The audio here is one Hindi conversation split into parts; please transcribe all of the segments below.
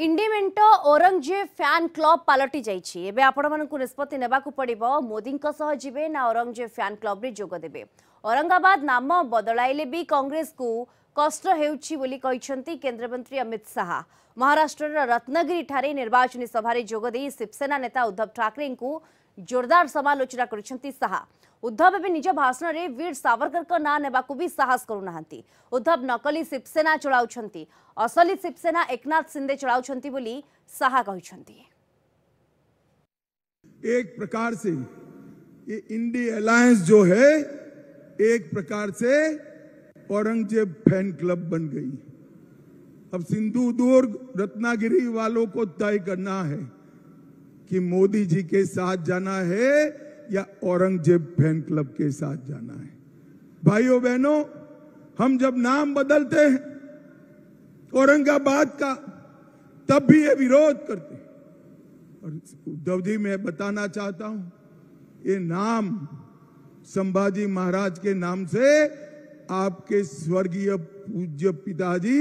इंडिमेट औरंगजेब फैन क्लब पलटि जाए आपत्ति नाक पड़ो मोदी जीवे ना औरंगजेब फैन क्लब में जोगदेवे औरंगाबाद नाम बदल कंग्रेस को कष्ट बोली केन्द्रमंत्री अमित शाह महाराष्ट्र रत्नगिरी निर्वाचन सभा में शिवसेना नेता उद्धव ठाकरे जोरदार समालोचना कर उद्धव भी निज भाषण में वीर सावरकर ना ने भी साहस करूना उद्धव नकली शिवसेना चलाउं असली शिवसेना एकनाथ सिंधे चलाउं एक प्रकार से ये इंडी अलायंस जो है एक प्रकार से औरंगजेब फैन क्लब बन गई अब सिंधु दुर्ग रत्नागिरी वालों को तय करना है कि मोदी जी के साथ जाना है या औरंगजेब फैन क्लब के साथ जाना है भाइयों बहनों हम जब नाम बदलते हैं औरंगाबाद का तब भी ये विरोध करते हैं और उद्धव जी मैं बताना चाहता हूं ये नाम संभाजी महाराज के नाम से आपके स्वर्गीय पूज्य पिताजी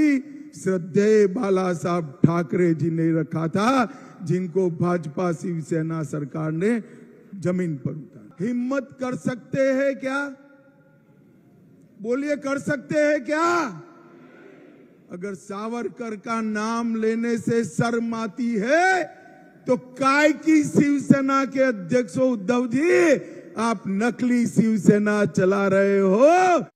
श्रद्धेय बाला साहब ठाकरे जी ने रखा था जिनको भाजपा शिवसेना सरकार ने जमीन पर उतारा हिम्मत कर सकते हैं क्या बोलिए कर सकते हैं क्या अगर सावरकर का नाम लेने से शर्म आती है तो काय की शिवसेना के अध्यक्ष उद्धव जी आप नकली शिवसेना चला रहे हो